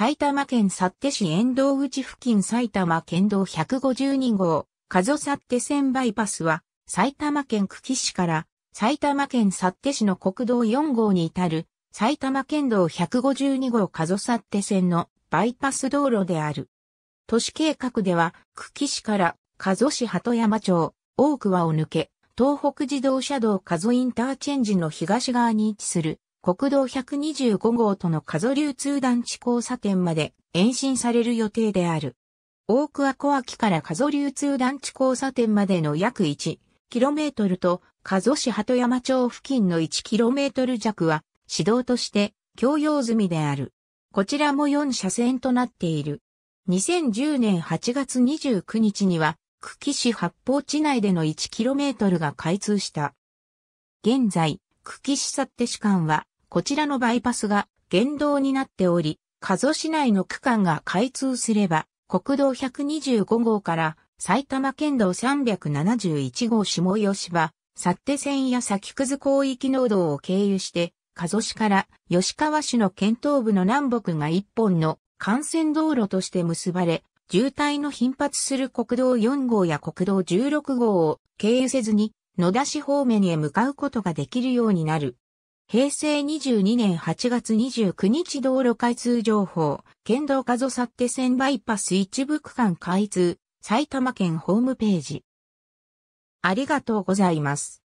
埼玉県幸手市沿道口付近埼玉県道152号、加須幸手線バイパスは、埼玉県久喜市から埼玉県幸手市の国道4号に至る埼玉県道152号加須幸手線のバイパス道路である。都市計画では、久喜市から加須市鳩山町、大桑を抜け、東北自動車道加須インターチェンジの東側に位置する国道125号との加須流通団地交差点まで延伸される予定である。大桑小脇から加須流通団地交差点までの約 1km と加須市鳩山町付近の 1km 弱は市道として共用済みである。こちらも4車線となっている。2010年8月29日には、久喜市八方地内での 1km が開通した。現在、久喜市っ手市間は、こちらのバイパスが原動になっており、加須市内の区間が開通すれば、国道125号から埼玉県道371号下吉場、っ手線や先くず広域農道を経由して、加須市から吉川市の県東部の南北が一本の幹線道路として結ばれ、渋滞の頻発する国道4号や国道16号を経由せずに野田市方面へ向かうことができるようになる。平成22年8月29日道路開通情報、県道加ぞさって線バイパス一部区間開通、埼玉県ホームページ。ありがとうございます。